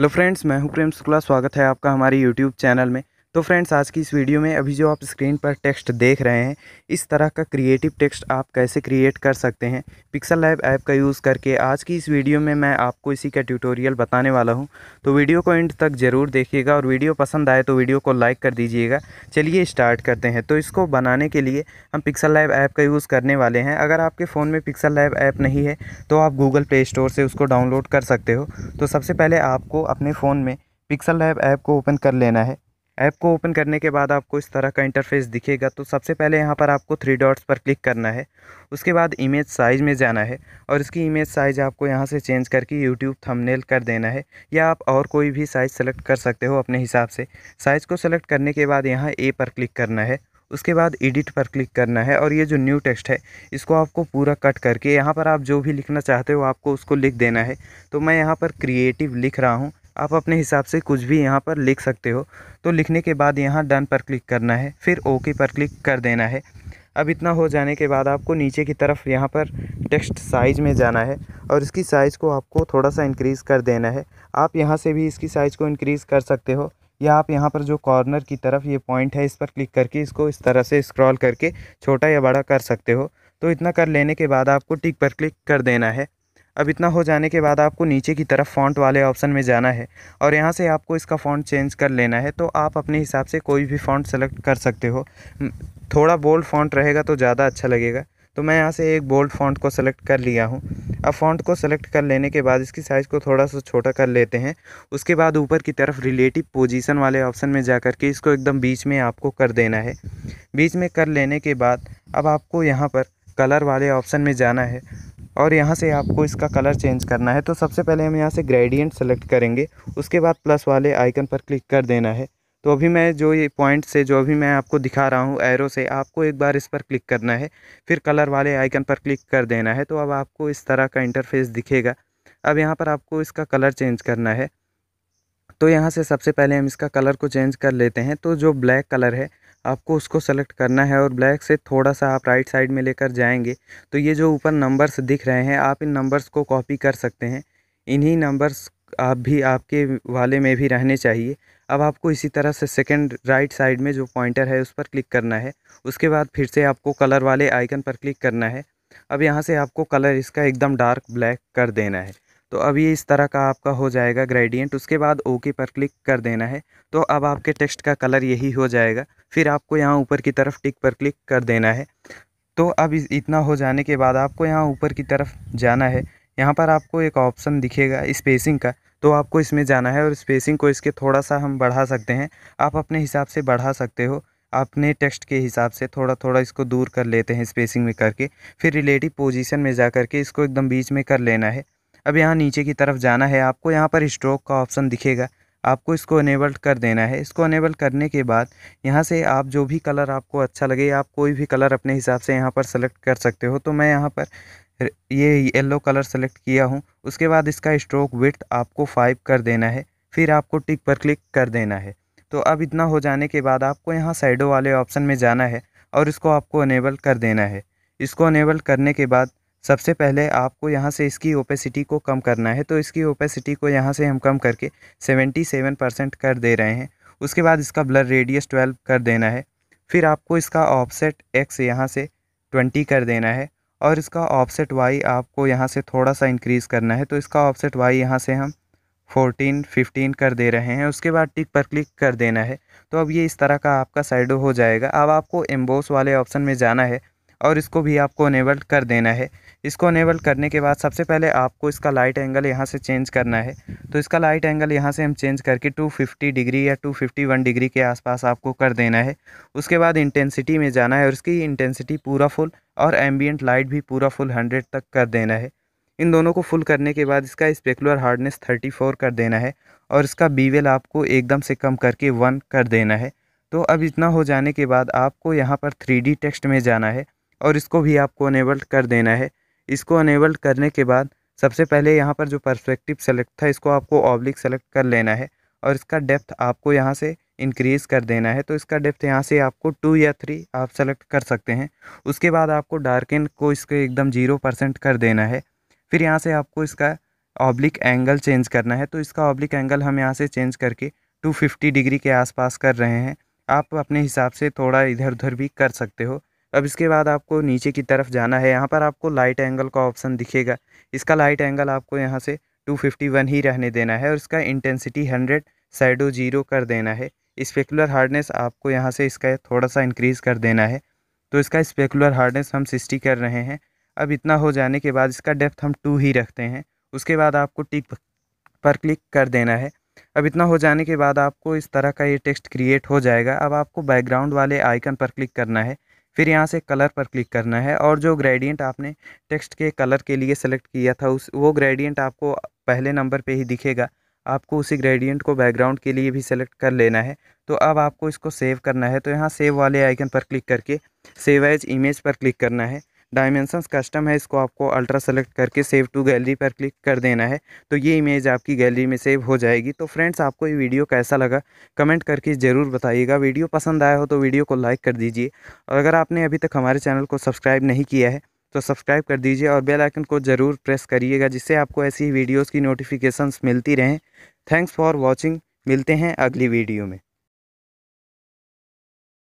hello friends मैं हूं प्रेम शुक्ला स्वागत है आपका हमारे यूट्यूब चैनल में तो फ्रेंड्स आज की इस वीडियो में अभी जो आप स्क्रीन पर टेक्स्ट देख रहे हैं इस तरह का क्रिएटिव टेक्स्ट आप कैसे क्रिएट कर सकते हैं पिक्सल लैब ऐप का यूज़ करके आज की इस वीडियो में मैं आपको इसी का ट्यूटोरियल बताने वाला हूं तो वीडियो को एंड तक ज़रूर देखिएगा और वीडियो पसंद आए तो वीडियो को लाइक कर दीजिएगा चलिए स्टार्ट करते हैं तो इसको बनाने के लिए हम पिक्सल लैब ऐप का यूज़ करने वाले हैं अगर आपके फ़ोन में पिक्सल लैब ऐप नहीं है तो आप गूगल प्ले स्टोर से उसको डाउनलोड कर सकते हो तो सबसे पहले आपको अपने फ़ोन में पिक्सल लैब ऐप को ओपन कर लेना है ऐप को ओपन करने के बाद आपको इस तरह का इंटरफेस दिखेगा तो सबसे पहले यहाँ पर आपको थ्री डॉट्स पर क्लिक करना है उसके बाद इमेज साइज़ में जाना है और इसकी इमेज साइज़ आपको यहाँ से चेंज करके यूट्यूब थंबनेल कर देना है या आप और कोई भी साइज़ सेलेक्ट कर सकते हो अपने हिसाब से साइज़ को सेलेक्ट करने के बाद यहाँ ए पर क्लिक करना है उसके बाद एडिट पर क्लिक करना है और ये जो न्यू टेक्स्ट है इसको आपको पूरा कट करके यहाँ पर आप जो भी लिखना चाहते हो आपको उसको लिख देना है तो मैं यहाँ पर क्रिएटिव लिख रहा हूँ आप अपने हिसाब से कुछ भी यहाँ पर लिख सकते हो तो लिखने के बाद यहाँ डन पर क्लिक करना है फिर ओके पर क्लिक कर देना है अब इतना हो जाने के बाद आपको नीचे की तरफ यहाँ पर टेक्स्ट साइज़ में जाना है और इसकी साइज़ को आपको थोड़ा सा इंक्रीज़ कर देना है आप यहाँ से भी इसकी साइज़ को इंक्रीज़ कर सकते हो या आप यहाँ पर जो कॉर्नर की तरफ ये पॉइंट है इस पर क्लिक करके इसको इस तरह से स्क्रॉल करके छोटा या बड़ा कर सकते हो तो इतना कर लेने के बाद आपको टिक पर क्लिक कर देना है अब इतना हो जाने के बाद आपको नीचे की तरफ फ़ॉन्ट वाले ऑप्शन में जाना है और यहाँ से आपको इसका फ़ॉन्ट चेंज कर लेना है तो आप अपने हिसाब से कोई भी फ़ॉन्ट सेलेक्ट कर सकते हो थोड़ा बोल्ड फ़ॉन्ट रहेगा तो ज़्यादा अच्छा लगेगा तो मैं यहाँ से एक बोल्ड फ़ॉन्ट को सेलेक्ट कर लिया हूँ अब फ़ॉन्ट को सेलेक्ट कर लेने के बाद इसकी साइज़ को थोड़ा सा छोटा कर लेते हैं उसके बाद ऊपर की तरफ रिलेटिव पोजीशन वाले ऑप्शन में जा कर के इसको एकदम बीच में आपको कर देना है बीच में कर लेने के बाद अब आपको यहाँ पर कलर वाले ऑप्शन में जाना है और यहाँ से आपको इसका कलर चेंज करना है तो सबसे पहले हम यहाँ से ग्रेडियंट सेलेक्ट करेंगे उसके बाद प्लस वाले आइकन पर क्लिक कर देना है तो अभी मैं जो ये पॉइंट से जो अभी मैं आपको दिखा रहा हूँ एरो से आपको एक बार इस पर क्लिक करना है फिर कलर वाले आइकन पर क्लिक कर देना है तो अब आपको इस तरह का इंटरफेस दिखेगा अब यहाँ पर आपको इसका कलर चेंज करना है तो यहाँ से सबसे पहले हम इसका कलर को चेंज कर लेते हैं तो जो ब्लैक कलर है आपको उसको सेलेक्ट करना है और ब्लैक से थोड़ा सा आप राइट साइड में लेकर जाएंगे तो ये जो ऊपर नंबर्स दिख रहे हैं आप इन नंबर्स को कॉपी कर सकते हैं इन्हीं नंबर्स आप भी आपके वाले में भी रहने चाहिए अब आपको इसी तरह से सेकंड राइट साइड में जो पॉइंटर है उस पर क्लिक करना है उसके बाद फिर से आपको कलर वाले आइकन पर क्लिक करना है अब यहाँ से आपको कलर इसका एकदम डार्क ब्लैक कर देना है तो अब ये इस तरह का आपका हो जाएगा ग्रेडियंट उसके बाद ओके पर क्लिक कर देना है तो अब आपके टेक्स्ट का कलर यही हो जाएगा फिर आपको यहाँ ऊपर की तरफ टिक पर क्लिक कर देना है तो अब इतना हो जाने के बाद आपको यहाँ ऊपर की तरफ जाना है यहाँ पर आपको एक ऑप्शन दिखेगा स्पेसिंग का तो आपको इसमें जाना है और स्पेसिंग को इसके थोड़ा सा हम बढ़ा सकते हैं आप अपने हिसाब से बढ़ा सकते हो अपने टेक्स्ट के हिसाब से थोड़ा थोड़ा इसको दूर कर लेते हैं स्पेसिंग में करके फिर रिलेटिव पोजीशन में जा करके इसको एकदम बीच में कर लेना है अब यहाँ नीचे की तरफ जाना है आपको यहाँ पर स्ट्रोक का ऑप्शन दिखेगा आपको इसको अनेबल कर देना है इसको अनेबल करने के बाद यहाँ से आप जो भी कलर आपको अच्छा लगे आप कोई भी कलर अपने हिसाब से यहाँ पर सेलेक्ट कर सकते हो तो मैं यहाँ पर ये येलो कलर सेलेक्ट किया हूँ उसके बाद इसका स्ट्रोक विथ आपको फाइव कर देना है फिर आपको टिक पर क्लिक कर देना है तो अब इतना हो जाने के बाद आपको यहाँ साइडों वाले ऑप्शन में जाना है और इसको आपको अनेबल कर देना है इसको अनेबल करने के बाद सबसे पहले आपको यहाँ से इसकी ओपेसिटी को कम करना है तो इसकी ओपेसिटी को यहाँ से हम कम करके सेवेंटी सेवन परसेंट कर दे रहे हैं उसके बाद इसका ब्लर रेडियस ट्वेल्व कर देना है फिर आपको इसका ऑफसेट एक्स यहाँ से ट्वेंटी कर देना है और इसका ऑफसेट वाई आपको यहाँ से थोड़ा सा इंक्रीज़ करना है तो इसका ऑफसेट वाई यहाँ से हम फोर्टीन फिफ्टीन कर दे रहे हैं उसके बाद टिक पर क्लिक कर देना है तो अब ये इस तरह का आपका साइडो हो जाएगा अब आपको एम्बोस वाले ऑप्शन में जाना है और इसको भी आपको इनेबल कर देना है इसको इनेबल करने के बाद सबसे पहले आपको इसका लाइट एंगल यहाँ से चेंज करना है तो इसका लाइट एंगल यहाँ से हम चेंज करके 250 डिग्री या 251 डिग्री के आसपास आपको कर देना है उसके बाद इंटेंसिटी में जाना है और इसकी इंटेंसिटी पूरा फुल और एम्बियट लाइट भी पूरा फुल हंड्रेड तक कर देना है इन दोनों को फुल करने के बाद इसका स्पेकुलर हार्डनेस थर्टी फोर कर देना है और इसका बीवेल आपको एकदम से कम करके वन कर देना है तो अब इतना हो जाने के बाद आपको यहाँ पर थ्री टेक्स्ट में जाना है और इसको भी आपको अनेबल्ड कर देना है इसको अनेबल्ड करने के बाद सबसे पहले यहाँ पर जो परस्पेक्टिव सेलेक्ट था इसको आपको ऑब्लिक सेलेक्ट कर लेना है और इसका डेप्थ आपको यहाँ से इंक्रीज़ कर देना है तो इसका डेप्थ यहाँ से आपको टू या थ्री आप सेलेक्ट कर सकते हैं उसके बाद आपको डार्किन को इसके एकदम जीरो परसेंट कर देना है फिर यहाँ से आपको इसका ऑब्लिक एंगल चेंज करना है तो इसका ऑब्लिक एंगल हम यहाँ से चेंज करके फिफ्टी डिग्री के आसपास कर रहे हैं आप अपने हिसाब से थोड़ा इधर उधर भी कर सकते हो अब इसके बाद आपको नीचे की तरफ जाना है यहाँ पर आपको लाइट एंगल का ऑप्शन दिखेगा इसका लाइट एंगल आपको यहाँ से 251 ही रहने देना है और इसका इंटेंसिटी 100 सैडो जीरो कर देना है स्पेकुलर हार्डनेस आपको यहाँ से इसका थोड़ा सा इंक्रीज़ कर देना है तो इसका स्पेकुलर हार्डनेस हम सिक्सटी कर रहे हैं अब इतना हो जाने के बाद इसका डेप्थ हम टू ही रखते हैं उसके बाद आपको टिक पर क्लिक कर देना है अब इतना हो जाने के बाद आपको इस तरह का ये टेक्स्ट क्रिएट हो जाएगा अब आपको बैकग्राउंड वाले आइकन पर क्लिक करना है फिर यहाँ से कलर पर क्लिक करना है और जो ग्रेडियंट आपने टेक्स्ट के कलर के लिए सेलेक्ट किया था उस वो ग्रेडियंट आपको पहले नंबर पे ही दिखेगा आपको उसी ग्रेडियंट को बैकग्राउंड के लिए भी सेलेक्ट कर लेना है तो अब आपको इसको सेव करना है तो यहाँ सेव वाले आइकन पर क्लिक करके सेव एज इमेज पर क्लिक करना है डायमेंशंस कस्टम है इसको आपको अल्ट्रा सेलेक्ट करके सेव टू गैलरी पर क्लिक कर देना है तो ये इमेज आपकी गैलरी में सेव हो जाएगी तो फ्रेंड्स आपको ये वीडियो कैसा लगा कमेंट करके ज़रूर बताइएगा वीडियो पसंद आया हो तो वीडियो को लाइक कर दीजिए और अगर आपने अभी तक हमारे चैनल को सब्सक्राइब नहीं किया है तो सब्सक्राइब कर दीजिए और बेल आइकन को ज़रूर प्रेस करिएगा जिससे आपको ऐसी वीडियोज़ की नोटिफिकेशंस मिलती रहें थैंक्स फॉर वॉचिंग मिलते हैं अगली वीडियो में